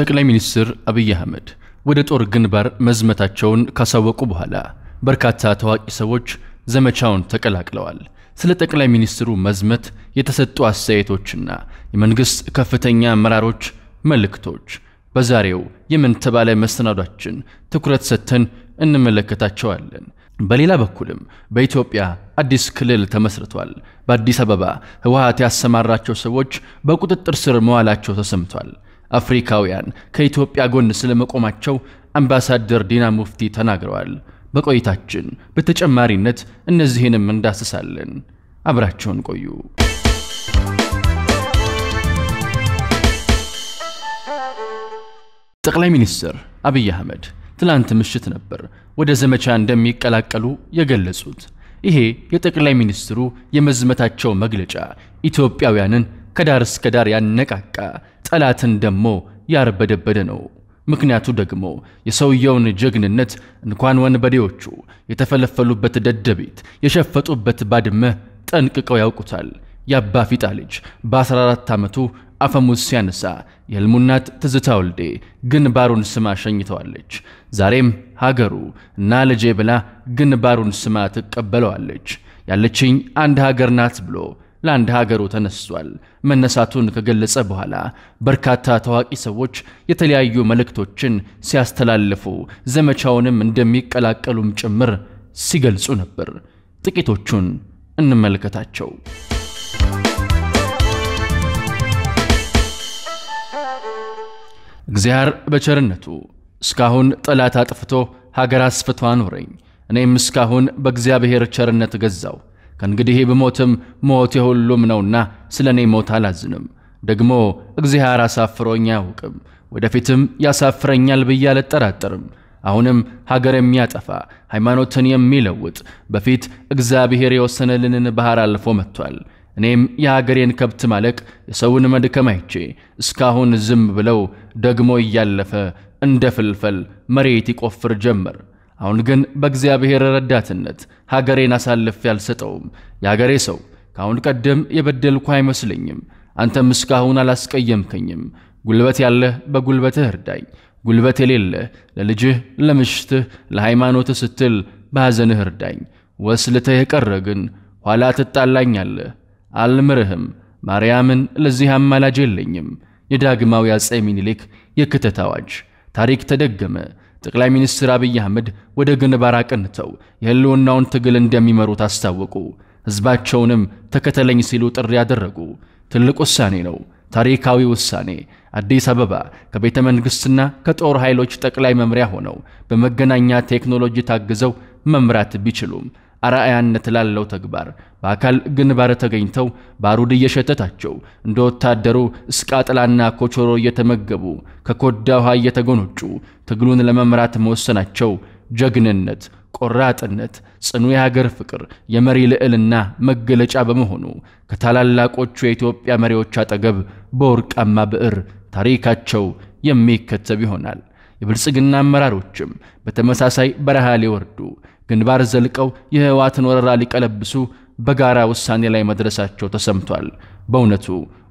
ጠቅላይ ሚኒስትር አብይ አህመድ ወደ ጦር ግንባር መዝመታቸውን ካሳወቁ በኋላ በርካታ ታዋቂ ሰዎች ዘመቻውን ተቀላቅለዋል። ስለ ጠቅላይ ሚኒስትሩ መዝመት የተሰጡ አስተያየቶችና የመንግሥት ከፍተኛ አመራሮች መልእክቶች በዛሬው የምን ተባለ መሰናዷችን ትኩረት ሰጥተን እንመለከታቸዋለን። በሌላ በኩልም በኢትዮጵያ አዲስ ክልል ተመስርቷል። በአዲስ አበባ ህወሀት ያሰማራቸው ሰዎች በቁጥጥር ስር መዋላቸው ተሰምቷል። አፍሪካውያን ከኢትዮጵያ ጎን ስለመቆማቸው አምባሳደር ዲና ሙፍቲ ተናግረዋል። በቆይታችን በተጨማሪነት እነዚህንም እንዳስሳለን። አብራቸውን ቆዩ። ጠቅላይ ሚኒስትር አብይ አህመድ ትላንት ምሽት ነበር ወደ ዘመቻ እንደሚቀላቀሉ የገለጹት። ይሄ የጠቅላይ ሚኒስትሩ የመዝመታቸው መግለጫ ኢትዮጵያውያንን ከዳር እስከ ዳር ያነቃቃ፣ ጠላትን ደሞ ያርበደበደ ነው። ምክንያቱ ደግሞ የሰውየውን ጀግንነት እንኳን ወንበዴዎቹ የተፈለፈሉበት ደደቤት የሸፈጡበት ባድመ ጠንቅቀው ያውቁታል። የአባ ፊጣ ልጅ በ14 ዓመቱ አፈሙዝ ሲያነሳ የልሙናት ትዝታ ወልዴ ግንባሩን ስማ ሸኝተዋለች። ዛሬም ሀገሩ እና ልጄ ብላ ግንባሩን ስማ ትቀበለዋለች። ያለችኝ አንድ ሀገር ናት ብሎ ለአንድ ሀገሩ ተነስቷል። መነሳቱን ከገለጸ በኋላ በርካታ ታዋቂ ሰዎች የተለያዩ መልእክቶችን ሲያስተላልፉ ዘመቻውንም እንደሚቀላቀሉም ጭምር ሲገልጹ ነበር። ጥቂቶቹን እንመልከታቸው። እግዚአር በቸርነቱ እስካሁን ጠላት አጥፍቶ ሀገር አስፍቶ አኖረኝ። እኔም እስካሁን በእግዚአብሔር ቸርነት ገዛው። ከእንግዲህ ብሞትም ሞት የሁሉም ነውና ስለ እኔ ሞት አላዝንም። ደግሞ እግዚአብሔር አሳፍሮኝ አያውቅም፣ ወደፊትም ያሳፍረኛል ብዬ አልጠራጠርም። አሁንም ሀገር የሚያጠፋ ሃይማኖትን የሚለውጥ በፊት እግዚአብሔር የወሰነልንን ባህር አልፎ መጥቷል። እኔም የሀገሬን ከብት ማለቅ የሰውን መድከም አይቼ እስካሁን ዝም ብለው ደግሞ እያለፈ እንደ ፍልፈል መሬት ይቆፍር ጀመር። አሁን ግን በእግዚአብሔር ረዳትነት ሀገሬን አሳልፌ አልሰጠውም። የሀገሬ ሰው ከአሁን ቀደም የበደልኩ አይመስለኝም። አንተም እስካሁን አላስቀየምከኝም። ጉልበት ያለህ በጉልበትህ እርዳኝ፣ ጉልበት የሌለህ ለልጅህ፣ ለምሽትህ፣ ለሃይማኖትህ ስትል በሐዘንህ እርዳኝ። ወስልተህ የቀረ ግን ኋላ ትጣላኛለህ። አልምርህም። ማርያምን ለዚህ አማላጅ የለኝም። የዳግማዊ አፄ ሚኒሊክ የክተት አዋጅ ታሪክ ተደገመ። ጠቅላይ ሚኒስትር አብይ አህመድ ወደ ግንባር አቅንተው የህልውናውን ትግል እንደሚመሩት አስታወቁ። ህዝባቸውንም ተከተለኝ ሲሉ ጥሪ አደረጉ። ትልቅ ውሳኔ ነው። ታሪካዊ ውሳኔ። አዲስ አበባ ከቤተ መንግሥትና ከጦር ኃይሎች ጠቅላይ መምሪያ ሆነው በመገናኛ ቴክኖሎጂ ታግዘው መምራት ቢችሉም አርአያነት ላለው ተግባር በአካል ግንባር ተገኝተው ባሩድ እየሸተታቸው እንደ ወታደሩ እስቃጥላና ኮቾሮ እየተመገቡ ከኮዳ ውሃ እየተጎኖጩ ትግሉን ለመምራት መወሰናቸው ጀግንነት፣ ቆራጥነት፣ ጽኑ የሀገር ፍቅር፣ የመሪ ልዕልና መገለጫ በመሆኑ ከታላላቆቹ የኢትዮጵያ መሪዎች አጠገብ በወርቃማ ብዕር ታሪካቸው የሚከተብ ይሆናል። የብልጽግና አመራሮችም በተመሳሳይ በረሃ ሊወርዱ ግንባር ዘልቀው የህወሓትን ወረራ ሊቀለብሱ በጋራ ውሳኔ ላይ መድረሳቸው ተሰምቷል። በእውነቱ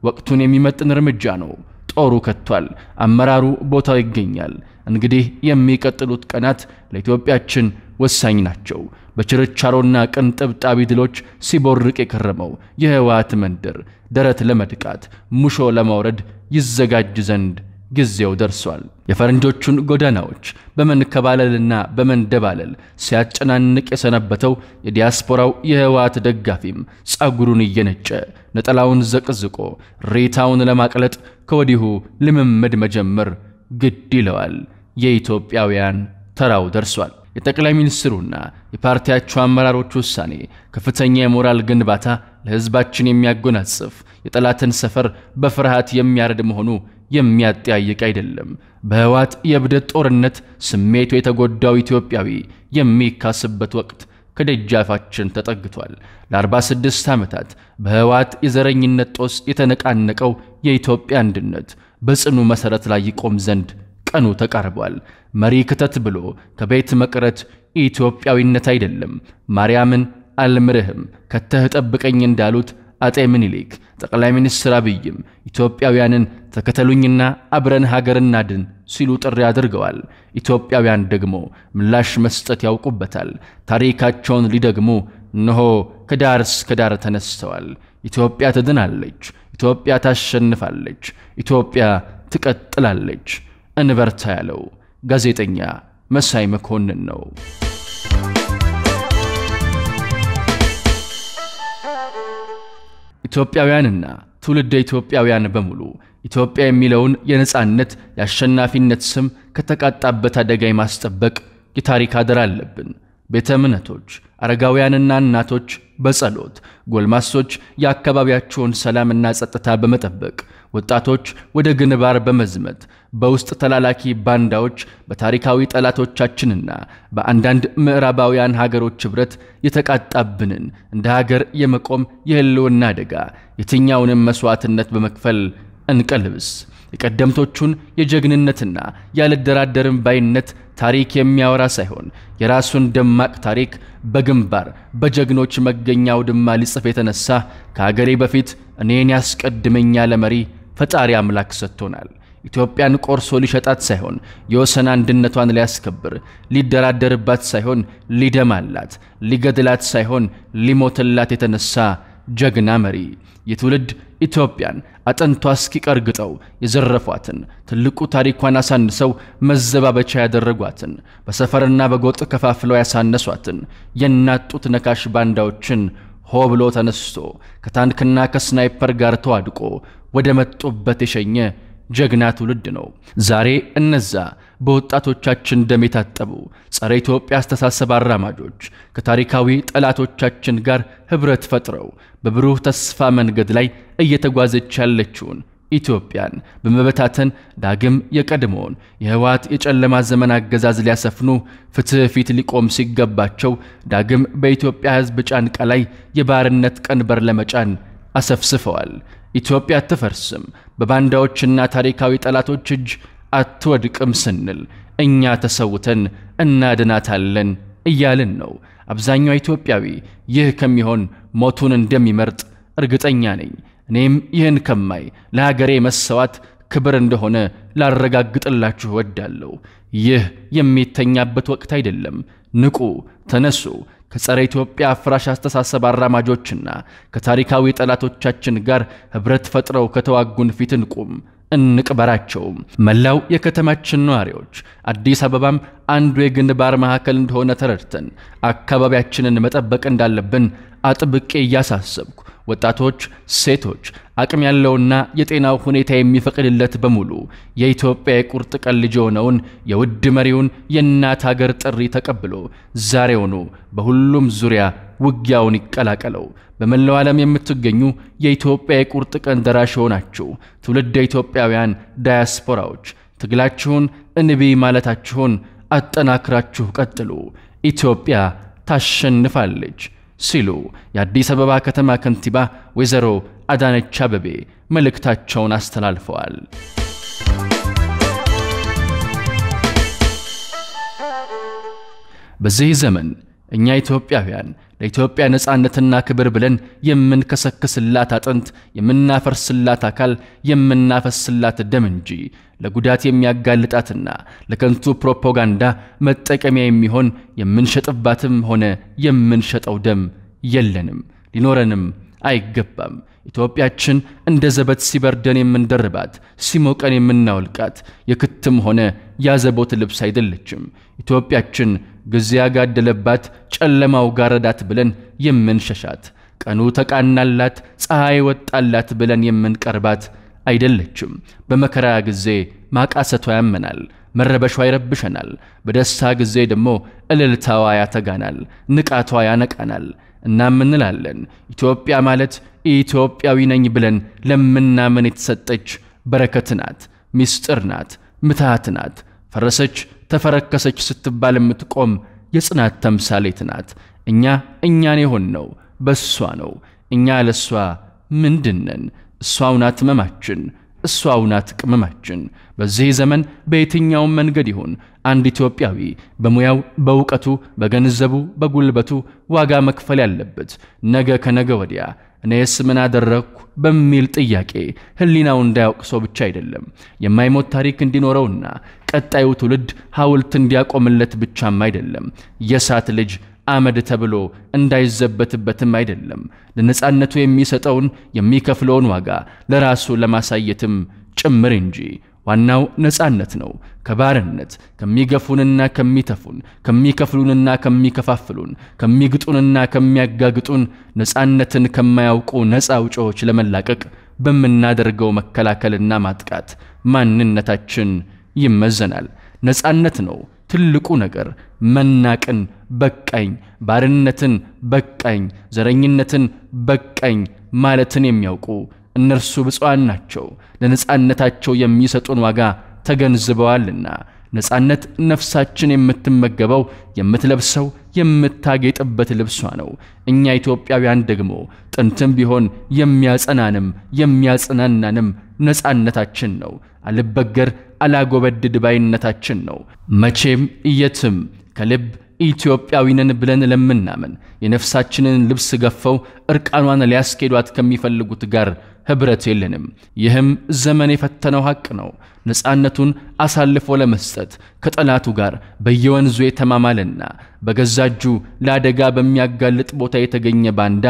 ወቅቱን የሚመጥን እርምጃ ነው። ጦሩ ከቷል፣ አመራሩ ቦታው ይገኛል። እንግዲህ የሚቀጥሉት ቀናት ለኢትዮጵያችን ወሳኝ ናቸው። በችርቻሮና ቅንጥብጣቢ ድሎች ሲቦርቅ የከረመው የህወሓት መንደር ደረት ለመድቃት ሙሾ ለማውረድ ይዘጋጅ ዘንድ ጊዜው ደርሷል። የፈረንጆቹን ጎዳናዎች በመንከባለልና በመንደባለል ሲያጨናንቅ የሰነበተው የዲያስፖራው የህወሓት ደጋፊም ጸጉሩን እየነጨ ነጠላውን ዘቅዝቆ ሬታውን ለማቅለጥ ከወዲሁ ልምምድ መጀመር ግድ ይለዋል። የኢትዮጵያውያን ተራው ደርሷል። የጠቅላይ ሚኒስትሩና የፓርቲያቸው አመራሮች ውሳኔ ከፍተኛ የሞራል ግንባታ ለህዝባችን የሚያጎናጽፍ የጠላትን ሰፈር በፍርሃት የሚያርድ መሆኑ የሚያጠያይቅ አይደለም። በህዋት የብደት ጦርነት ስሜቱ የተጎዳው ኢትዮጵያዊ የሚካስበት ወቅት ከደጃፋችን ተጠግቷል። ለ46 ዓመታት በህዋት የዘረኝነት ጦስ የተነቃነቀው የኢትዮጵያ አንድነት በጽኑ መሠረት ላይ ይቆም ዘንድ ቀኑ ተቃርቧል። መሪ ክተት ብሎ ከቤት መቅረት ኢትዮጵያዊነት አይደለም። ማርያምን አልምርህም ከተህ ጠብቀኝ እንዳሉት አጤ ምኒልክ ጠቅላይ ሚኒስትር አብይም ኢትዮጵያውያንን ተከተሉኝና አብረን ሀገር እናድን ሲሉ ጥሪ አድርገዋል። ኢትዮጵያውያን ደግሞ ምላሽ መስጠት ያውቁበታል። ታሪካቸውን ሊደግሙ እነሆ ከዳር እስከ ዳር ተነስተዋል። ኢትዮጵያ ትድናለች። ኢትዮጵያ ታሸንፋለች። ኢትዮጵያ ትቀጥላለች። እንበርታ ያለው ጋዜጠኛ መሳይ መኮንን ነው። ኢትዮጵያውያንና ትውልደ ኢትዮጵያውያን በሙሉ ኢትዮጵያ የሚለውን የነጻነት የአሸናፊነት ስም ከተቃጣበት አደጋ የማስጠበቅ የታሪክ አደራ አለብን። ቤተ እምነቶች፣ አረጋውያንና እናቶች በጸሎት ጎልማሶች የአካባቢያቸውን ሰላምና ጸጥታ በመጠበቅ ወጣቶች ወደ ግንባር በመዝመት በውስጥ ተላላኪ ባንዳዎች በታሪካዊ ጠላቶቻችንና በአንዳንድ ምዕራባውያን ሀገሮች ኅብረት የተቃጣብንን እንደ ሀገር የመቆም የሕልውና አደጋ የትኛውንም መሥዋዕትነት በመክፈል እንቀልብስ። የቀደምቶቹን የጀግንነትና ያለደራደርን ባይነት ታሪክ የሚያወራ ሳይሆን የራሱን ደማቅ ታሪክ በግንባር በጀግኖች መገኛው ድማ ሊጽፍ የተነሳ ከአገሬ በፊት እኔን ያስቀድመኛ ለመሪ ፈጣሪ አምላክ ሰጥቶናል። ኢትዮጵያን ቆርሶ ሊሸጣት ሳይሆን የወሰን አንድነቷን ሊያስከብር ሊደራደርባት ሳይሆን ሊደማላት፣ ሊገድላት ሳይሆን ሊሞትላት የተነሳ ጀግና መሪ የትውልድ ኢትዮጵያን አጥንቷ እስኪቀርግጠው የዘረፏትን ትልቁ ታሪኳን አሳንሰው መዘባበቻ ያደረጓትን በሰፈርና በጎጥ ከፋፍለው ያሳነሷትን የናጡት ነካሽ ባንዳዎችን ሆ ብሎ ተነስቶ ከታንክና ከስናይፐር ጋር ተዋድቆ ወደ መጡበት የሸኘ ጀግና ትውልድ ነው። ዛሬ እነዛ በወጣቶቻችን ደም የታጠቡ ጸረ ኢትዮጵያ አስተሳሰብ አራማጆች ከታሪካዊ ጠላቶቻችን ጋር ኅብረት ፈጥረው በብሩህ ተስፋ መንገድ ላይ እየተጓዘች ያለችውን ኢትዮጵያን በመበታተን ዳግም የቀድሞውን የህወሓት የጨለማ ዘመን አገዛዝ ሊያሰፍኑ ፍትሕ ፊት ሊቆም ሲገባቸው ዳግም በኢትዮጵያ ሕዝብ ጫንቃ ላይ የባርነት ቀንበር ለመጫን አሰፍስፈዋል። ኢትዮጵያ አትፈርስም፣ በባንዳዎችና ታሪካዊ ጠላቶች እጅ አትወድቅም ስንል እኛ ተሰውተን እናድናታለን እያልን ነው። አብዛኛው ኢትዮጵያዊ ይህ ከሚሆን ሞቱን እንደሚመርጥ እርግጠኛ ነኝ። እኔም ይህን ከማይ ለሀገሬ መሰዋት ክብር እንደሆነ ላረጋግጥላችሁ ወዳለሁ። ይህ የሚተኛበት ወቅት አይደለም። ንቁ፣ ተነሱ፣ ከጸረ ኢትዮጵያ አፍራሽ አስተሳሰብ አራማጆችና ከታሪካዊ ጠላቶቻችን ጋር ኅብረት ፈጥረው ከተዋጉን ፊት እንቁም እንቅበራቸው። መላው የከተማችን ነዋሪዎች አዲስ አበባም አንዱ የግንባር ማዕከል እንደሆነ ተረድተን አካባቢያችንን መጠበቅ እንዳለብን አጥብቄ እያሳሰብኩ ወጣቶች፣ ሴቶች፣ አቅም ያለውና የጤናው ሁኔታ የሚፈቅድለት በሙሉ የኢትዮጵያ የቁርጥ ቀን ልጅ የሆነውን የውድ መሪውን የእናት ሀገር ጥሪ ተቀብሎ ዛሬውኑ በሁሉም ዙሪያ ውጊያውን ይቀላቀለው። በመላው ዓለም የምትገኙ የኢትዮጵያ የቁርጥ ቀን ደራሽ የሆናችሁ ትውልደ ኢትዮጵያውያን ዳያስፖራዎች ትግላችሁን እንቢ ማለታችሁን አጠናክራችሁ ቀጥሉ። ኢትዮጵያ ታሸንፋለች። ሲሉ የአዲስ አበባ ከተማ ከንቲባ ወይዘሮ አዳነች አበቤ መልእክታቸውን አስተላልፈዋል። በዚህ ዘመን እኛ ኢትዮጵያውያን ለኢትዮጵያ ነጻነትና ክብር ብለን የምንከሰክስላት አጥንት፣ የምናፈርስላት አካል፣ የምናፈስላት ደም እንጂ ለጉዳት የሚያጋልጣትና ለከንቱ ፕሮፓጋንዳ መጠቀሚያ የሚሆን የምንሸጥባትም ሆነ የምንሸጠው ደም የለንም፣ ሊኖረንም አይገባም። ኢትዮጵያችን እንደ ዘበት ሲበርደን የምንደርባት ሲሞቀን የምናወልቃት የክትም ሆነ ያዘቦት ልብስ አይደለችም። ኢትዮጵያችን ጊዜ ያጋደለባት ጨለማው ጋረዳት ብለን የምንሸሻት ቀኑ ተቃናላት ፀሐይ ወጣላት ብለን የምንቀርባት አይደለችም። በመከራ ጊዜ ማቃሰቷ ያመናል፣ መረበሿ ይረብሸናል። በደስታ ጊዜ ደግሞ እልልታዋ ያተጋናል፣ ንቃቷ ያነቃናል። እናም እንላለን ኢትዮጵያ ማለት ኢትዮጵያዊ ነኝ ብለን ለምናምን የተሰጠች በረከት ናት፣ ሚስጥር ናት፣ ምትሃት ናት። ፈረሰች ተፈረከሰች ስትባል የምትቆም የጽናት ተምሳሌት ናት። እኛ እኛን የሆን ነው በእሷ ነው። እኛ ለእሷ ምንድነን? እሷው ናት መማችን፣ እሷው ናት ቅመማችን። በዚህ ዘመን በየትኛውም መንገድ ይሁን አንድ ኢትዮጵያዊ በሙያው፣ በእውቀቱ፣ በገንዘቡ፣ በጉልበቱ ዋጋ መክፈል ያለበት ነገ ከነገ ወዲያ እኔስ ምን አደረግኩ በሚል ጥያቄ ህሊናው እንዳያውቅ ሰው ብቻ አይደለም የማይሞት ታሪክ እንዲኖረውና ቀጣዩ ትውልድ ሐውልት እንዲያቆምለት ብቻም አይደለም የሳት ልጅ አመድ ተብሎ እንዳይዘበትበትም አይደለም ለነፃነቱ የሚሰጠውን የሚከፍለውን ዋጋ ለራሱ ለማሳየትም ጭምር እንጂ ዋናው ነፃነት ነው። ከባርነት ከሚገፉንና ከሚተፉን፣ ከሚከፍሉንና ከሚከፋፍሉን፣ ከሚግጡንና ከሚያጋግጡን፣ ነፃነትን ከማያውቁ ነፃ አውጪዎች ለመላቀቅ በምናደርገው መከላከልና ማጥቃት ማንነታችን ይመዘናል። ነፃነት ነው ትልቁ ነገር። መናቅን በቃኝ፣ ባርነትን በቃኝ፣ ዘረኝነትን በቃኝ ማለትን የሚያውቁ እነርሱ ብፁዓን ናቸው፣ ለነፃነታቸው የሚሰጡን ዋጋ ተገንዝበዋልና። ነፃነት ነፍሳችን የምትመገበው የምትለብሰው የምታጌጥበት ልብሷ ነው። እኛ ኢትዮጵያውያን ደግሞ ጥንትም ቢሆን የሚያጸናንም የሚያጽናናንም ነፃነታችን ነው። አልበገር አላጎበድድ ባይነታችን ነው። መቼም የትም ከልብ ኢትዮጵያዊንን ብለን ለምናምን የነፍሳችንን ልብስ ገፈው እርቃኗን ሊያስኬዷት ከሚፈልጉት ጋር ህብረት የለንም። ይህም ዘመን የፈተነው ሐቅ ነው። ነፃነቱን አሳልፎ ለመስጠት ከጠላቱ ጋር በየወንዙ የተማማለና በገዛ እጁ ለአደጋ በሚያጋልጥ ቦታ የተገኘ ባንዳ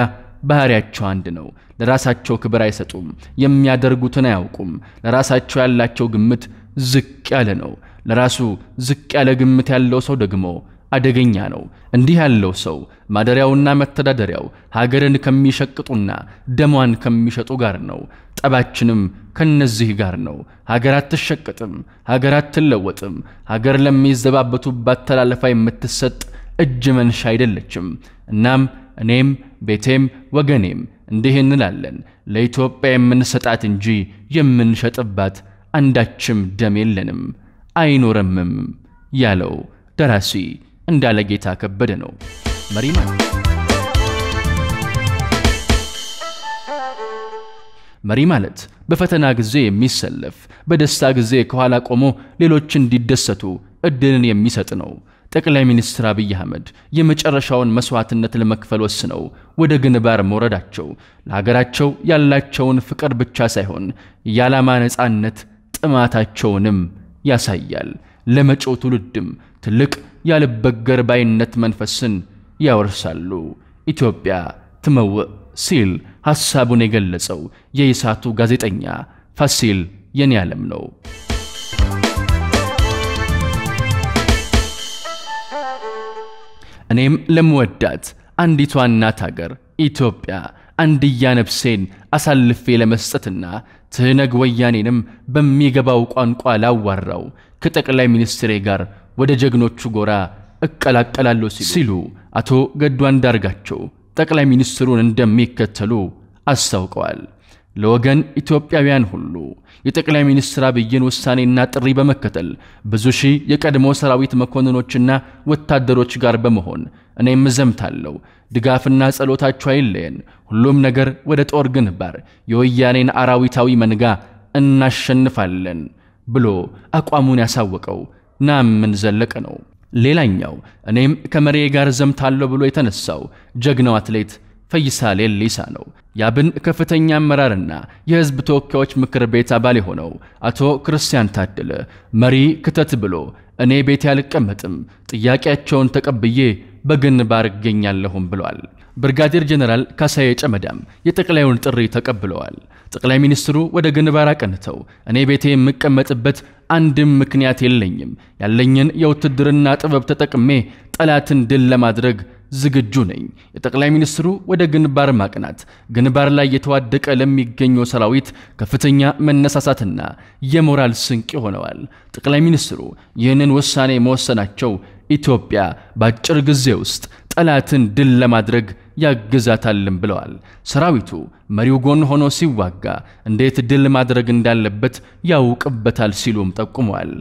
ባህሪያቸው አንድ ነው። ለራሳቸው ክብር አይሰጡም፣ የሚያደርጉትን አያውቁም። ለራሳቸው ያላቸው ግምት ዝቅ ያለ ነው። ለራሱ ዝቅ ያለ ግምት ያለው ሰው ደግሞ አደገኛ ነው። እንዲህ ያለው ሰው ማደሪያውና መተዳደሪያው ሀገርን ከሚሸቅጡና ደሟን ከሚሸጡ ጋር ነው። ጠባችንም ከነዚህ ጋር ነው። ሀገር አትሸቅጥም፣ ሀገር አትለወጥም። ሀገር ለሚዘባበቱባት ተላለፋ የምትሰጥ እጅ መንሻ አይደለችም። እናም እኔም ቤቴም ወገኔም እንዲህ እንላለን፣ ለኢትዮጵያ የምንሰጣት እንጂ የምንሸጥባት አንዳችም ደም የለንም አይኖረምም ያለው ደራሲ እንዳለ ጌታ ከበደ ነው። መሪማ መሪ ማለት በፈተና ጊዜ የሚሰለፍ በደስታ ጊዜ ከኋላ ቆሞ ሌሎች እንዲደሰቱ እድልን የሚሰጥ ነው። ጠቅላይ ሚኒስትር አብይ አህመድ የመጨረሻውን መስዋዕትነት ለመክፈል ወስነው ወደ ግንባር መውረዳቸው ለሀገራቸው ያላቸውን ፍቅር ብቻ ሳይሆን የዓላማ ነፃነት ጥማታቸውንም ያሳያል። ለመጪው ትውልድም ትልቅ ያልበገር ባይነት መንፈስን ያወርሳሉ። ኢትዮጵያ ትመው ሲል ሐሳቡን የገለጸው የኢሳቱ ጋዜጠኛ ፋሲል የኔ ዓለም ነው። እኔም ለምወዳት አንዲቷ እናት አገር ኢትዮጵያ አንድያ ነፍሴን አሳልፌ ለመስጠትና ትህነግ ወያኔንም በሚገባው ቋንቋ ላዋራው ከጠቅላይ ሚኒስትሬ ጋር ወደ ጀግኖቹ ጎራ እቀላቀላለሁ ሲሉ አቶ ገዱ አንዳርጋቸው ጠቅላይ ሚኒስትሩን እንደሚከተሉ አስታውቀዋል። ለወገን ኢትዮጵያውያን ሁሉ የጠቅላይ ሚኒስትር አብይን ውሳኔና ጥሪ በመከተል ብዙ ሺህ የቀድሞ ሰራዊት መኮንኖችና ወታደሮች ጋር በመሆን እኔም እዘምታለሁ። ድጋፍና ጸሎታችሁ አይለየን። ሁሉም ነገር ወደ ጦር ግንባር፣ የወያኔን አራዊታዊ መንጋ እናሸንፋለን ብሎ አቋሙን ያሳወቀው ናም ምንዘለቅ ነው። ሌላኛው እኔም ከመሬ ጋር ዘምታለሁ ብሎ የተነሳው ጀግናው አትሌት ፈይሳ ሌሊሳ ነው። ያብን ከፍተኛ አመራርና የህዝብ ተወካዮች ምክር ቤት አባል የሆነው አቶ ክርስቲያን ታደለ መሪ ክተት ብሎ እኔ ቤቴ አልቀመጥም፣ ጥያቄያቸውን ተቀብዬ በግንባር እገኛለሁም ብሏል። ብርጋዴር ጀነራል ካሳዬ ጨመዳም የጠቅላዩን ጥሪ ተቀብለዋል። ጠቅላይ ሚኒስትሩ ወደ ግንባር አቀንተው እኔ ቤቴ የምቀመጥበት አንድም ምክንያት የለኝም፣ ያለኝን የውትድርና ጥበብ ተጠቅሜ ጠላትን ድል ለማድረግ ዝግጁ ነኝ። የጠቅላይ ሚኒስትሩ ወደ ግንባር ማቅናት ግንባር ላይ የተዋደቀ ለሚገኘው ሰራዊት ከፍተኛ መነሳሳትና የሞራል ስንቅ ሆነዋል። ጠቅላይ ሚኒስትሩ ይህንን ውሳኔ መወሰናቸው ኢትዮጵያ በአጭር ጊዜ ውስጥ ጠላትን ድል ለማድረግ ያግዛታልም ብለዋል። ሰራዊቱ መሪው ጎን ሆኖ ሲዋጋ እንዴት ድል ማድረግ እንዳለበት ያውቅበታል ሲሉም ጠቁመዋል።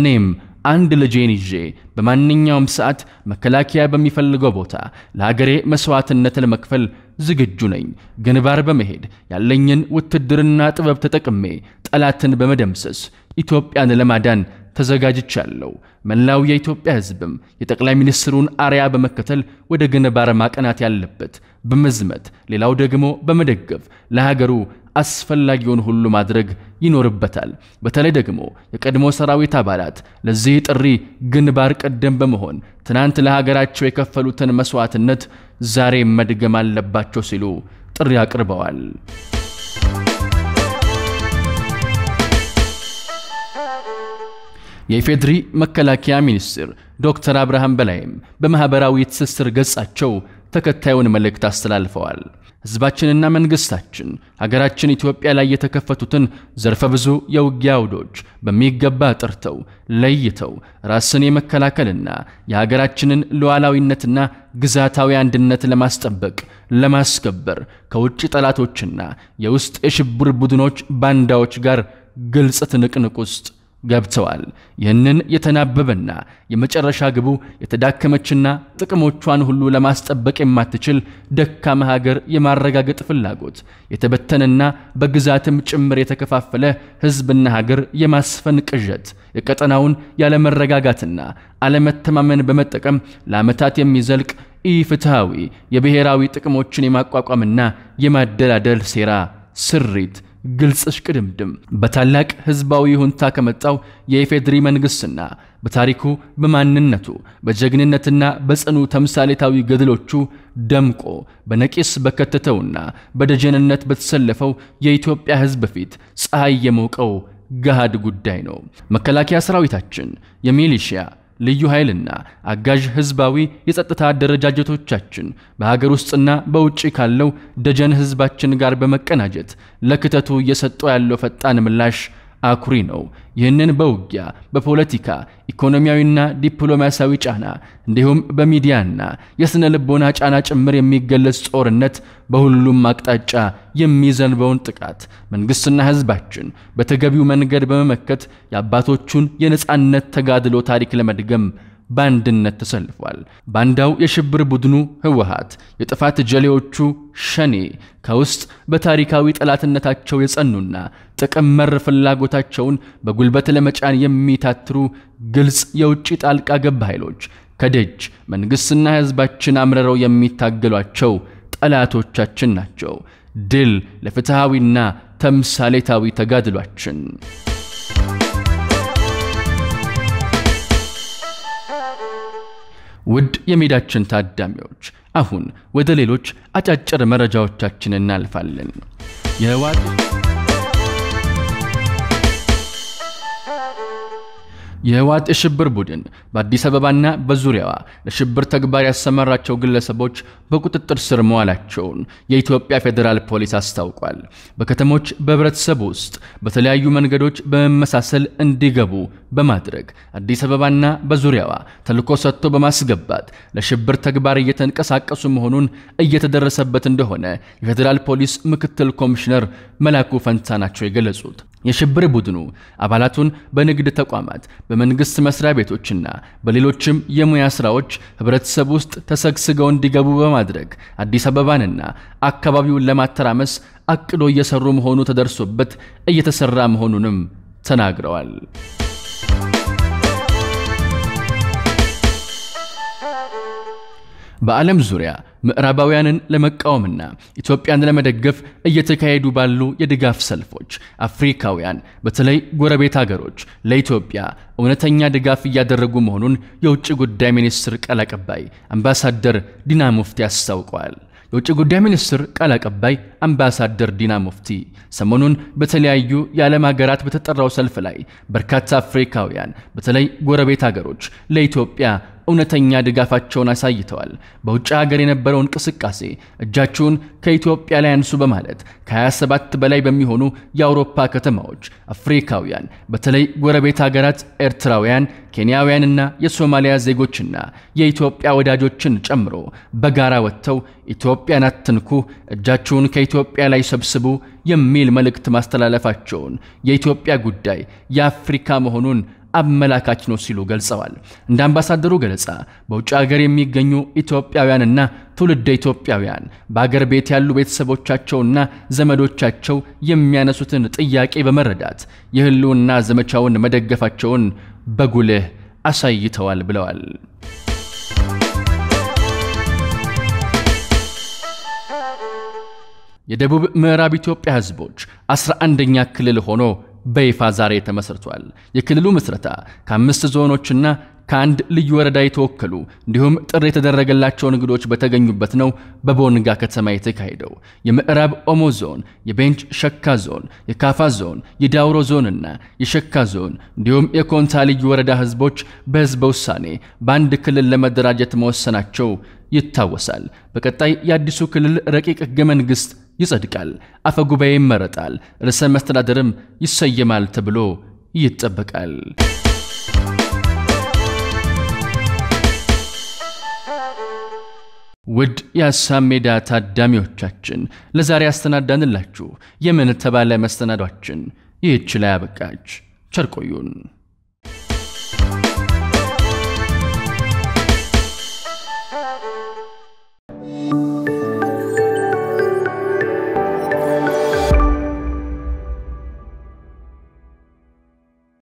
እኔም አንድ ልጄን ይዤ በማንኛውም ሰዓት መከላከያ በሚፈልገው ቦታ ለሀገሬ መሥዋዕትነት ለመክፈል ዝግጁ ነኝ። ግንባር በመሄድ ያለኝን ውትድርና ጥበብ ተጠቅሜ ጠላትን በመደምሰስ ኢትዮጵያን ለማዳን ተዘጋጅቻለሁ። መላው የኢትዮጵያ ሕዝብም የጠቅላይ ሚኒስትሩን አርያ በመከተል ወደ ግንባር ማቀናት ያለበት በመዝመት ሌላው ደግሞ በመደገፍ ለሀገሩ አስፈላጊውን ሁሉ ማድረግ ይኖርበታል። በተለይ ደግሞ የቀድሞ ሰራዊት አባላት ለዚህ ጥሪ ግንባር ቀደም በመሆን ትናንት ለሀገራቸው የከፈሉትን መስዋዕትነት ዛሬ መድገም አለባቸው ሲሉ ጥሪ አቅርበዋል። የኢፌድሪ መከላከያ ሚኒስትር ዶክተር አብርሃም በላይም በማኅበራዊ ትስስር ገጻቸው ተከታዩን መልእክት አስተላልፈዋል። ሕዝባችንና መንግሥታችን ሀገራችን ኢትዮጵያ ላይ የተከፈቱትን ዘርፈ ብዙ የውጊያ አውዶች በሚገባ አጥርተው ለይተው ራስን የመከላከልና የሀገራችንን ሉዓላዊነትና ግዛታዊ አንድነት ለማስጠበቅ ለማስከበር ከውጭ ጠላቶችና የውስጥ የሽብር ቡድኖች ባንዳዎች ጋር ግልጽ ትንቅንቅ ውስጥ ገብተዋል። ይህንን የተናበበና የመጨረሻ ግቡ የተዳከመችና ጥቅሞቿን ሁሉ ለማስጠበቅ የማትችል ደካማ ሀገር የማረጋገጥ ፍላጎት የተበተነና በግዛትም ጭምር የተከፋፈለ ሕዝብና ሀገር የማስፈን ቅዠት የቀጠናውን ያለመረጋጋትና አለመተማመን በመጠቀም ለዓመታት የሚዘልቅ ኢፍትሐዊ የብሔራዊ ጥቅሞችን የማቋቋምና የማደላደል ሴራ ስሪት ግልጽ እሽቅድምድም በታላቅ ህዝባዊ ሁንታ ከመጣው የኢፌድሪ መንግስትና በታሪኩ በማንነቱ በጀግንነትና በጽኑ ተምሳሌታዊ ገድሎቹ ደምቆ በነቂስ በከተተውና በደጀንነት በተሰለፈው የኢትዮጵያ ህዝብ ፊት ፀሐይ የሞቀው ገሃድ ጉዳይ ነው። መከላከያ ሰራዊታችን የሚሊሽያ ልዩ ኃይልና አጋዥ ህዝባዊ የጸጥታ አደረጃጀቶቻችን በሀገር ውስጥና በውጭ ካለው ደጀን ህዝባችን ጋር በመቀናጀት ለክተቱ እየሰጠ ያለው ፈጣን ምላሽ አኩሪ ነው። ይህንን በውጊያ በፖለቲካ ኢኮኖሚያዊና ዲፕሎማሲያዊ ጫና እንዲሁም በሚዲያና የሥነ ልቦና ጫና ጭምር የሚገለጽ ጦርነት በሁሉም አቅጣጫ የሚዘንበውን ጥቃት መንግስትና ህዝባችን በተገቢው መንገድ በመመከት የአባቶቹን የነፃነት ተጋድሎ ታሪክ ለመድገም በአንድነት ተሰልፏል። ባንዳው የሽብር ቡድኑ ህወሓት፣ የጥፋት ጀሌዎቹ ሸኔ ከውስጥ በታሪካዊ ጠላትነታቸው የጸኑና ጥቅም መር ፍላጎታቸውን በጉልበት ለመጫን የሚታትሩ ግልጽ የውጭ ጣልቃ ገብ ኃይሎች ከደጅ መንግሥትና ሕዝባችን አምርረው የሚታገሏቸው ጠላቶቻችን ናቸው። ድል ለፍትሐዊና ተምሳሌታዊ ተጋድሏችን! ውድ የሜዳችን ታዳሚዎች አሁን ወደ ሌሎች አጫጭር መረጃዎቻችን እናልፋለን። የዋ የህወሓት የሽብር ቡድን በአዲስ አበባና በዙሪያዋ ለሽብር ተግባር ያሰማራቸው ግለሰቦች በቁጥጥር ስር መዋላቸውን የኢትዮጵያ ፌዴራል ፖሊስ አስታውቋል። በከተሞች በህብረተሰብ ውስጥ በተለያዩ መንገዶች በመመሳሰል እንዲገቡ በማድረግ አዲስ አበባና በዙሪያዋ ተልኮ ሰጥቶ በማስገባት ለሽብር ተግባር እየተንቀሳቀሱ መሆኑን እየተደረሰበት እንደሆነ የፌዴራል ፖሊስ ምክትል ኮሚሽነር መላኩ ፈንታ ናቸው የገለጹት። የሽብር ቡድኑ አባላቱን በንግድ ተቋማት በመንግስት መስሪያ ቤቶችና በሌሎችም የሙያ ስራዎች ህብረተሰብ ውስጥ ተሰግስገው እንዲገቡ በማድረግ አዲስ አበባንና አካባቢውን ለማተራመስ አቅዶ እየሰሩ መሆኑ ተደርሶበት እየተሰራ መሆኑንም ተናግረዋል። በዓለም ዙሪያ ምዕራባውያንን ለመቃወምና ኢትዮጵያን ለመደገፍ እየተካሄዱ ባሉ የድጋፍ ሰልፎች አፍሪካውያን በተለይ ጎረቤት ሀገሮች ለኢትዮጵያ እውነተኛ ድጋፍ እያደረጉ መሆኑን የውጭ ጉዳይ ሚኒስትር ቃል አቀባይ አምባሳደር ዲና ሙፍቲ አስታውቀዋል። የውጭ ጉዳይ ሚኒስትር ቃል አቀባይ አምባሳደር ዲና ሙፍቲ ሰሞኑን በተለያዩ የዓለም ሀገራት በተጠራው ሰልፍ ላይ በርካታ አፍሪካውያን በተለይ ጎረቤት ሀገሮች ለኢትዮጵያ እውነተኛ ድጋፋቸውን አሳይተዋል። በውጭ ሀገር የነበረው እንቅስቃሴ እጃችሁን ከኢትዮጵያ ላይ አንሱ በማለት ከ27 በላይ በሚሆኑ የአውሮፓ ከተማዎች አፍሪካውያን፣ በተለይ ጎረቤት ሀገራት ኤርትራውያን፣ ኬንያውያንና የሶማሊያ ዜጎችና የኢትዮጵያ ወዳጆችን ጨምሮ በጋራ ወጥተው ኢትዮጵያን አትንኩ፣ እጃችሁን ከኢትዮጵያ ላይ ሰብስቡ የሚል መልእክት ማስተላለፋቸውን የኢትዮጵያ ጉዳይ የአፍሪካ መሆኑን አመላካች ነው ሲሉ ገልጸዋል። እንደ አምባሳደሩ ገለጻ በውጭ ሀገር የሚገኙ ኢትዮጵያውያንና ትውልደ ኢትዮጵያውያን በአገር ቤት ያሉ ቤተሰቦቻቸውና ዘመዶቻቸው የሚያነሱትን ጥያቄ በመረዳት የህልውና ዘመቻውን መደገፋቸውን በጉልህ አሳይተዋል ብለዋል። የደቡብ ምዕራብ ኢትዮጵያ ህዝቦች 11 ኛ ክልል ሆኖ በይፋ ዛሬ ተመስርቷል። የክልሉ ምስረታ ከአምስት ዞኖችና ከአንድ ልዩ ወረዳ የተወከሉ እንዲሁም ጥሪ የተደረገላቸው እንግዶች በተገኙበት ነው በቦንጋ ከተማ የተካሄደው። የምዕራብ ኦሞ ዞን፣ የቤንች ሸካ ዞን፣ የካፋ ዞን፣ የዳውሮ ዞንና የሸካ ዞን እንዲሁም የኮንታ ልዩ ወረዳ ህዝቦች በህዝበ ውሳኔ በአንድ ክልል ለመደራጀት መወሰናቸው ይታወሳል። በቀጣይ የአዲሱ ክልል ረቂቅ ህገ መንግስት ይጸድቃል፣ አፈ ጉባኤ ይመረጣል፣ ርዕሰ መስተዳደርም ይሰየማል ተብሎ ይጠበቃል። ውድ የሀሳብ ሜዳ ታዳሚዎቻችን ለዛሬ ያስተናዳንላችሁ የምን ተባለ መስተናዷችን ይህች ላይ አበቃች። ቸርቆዩን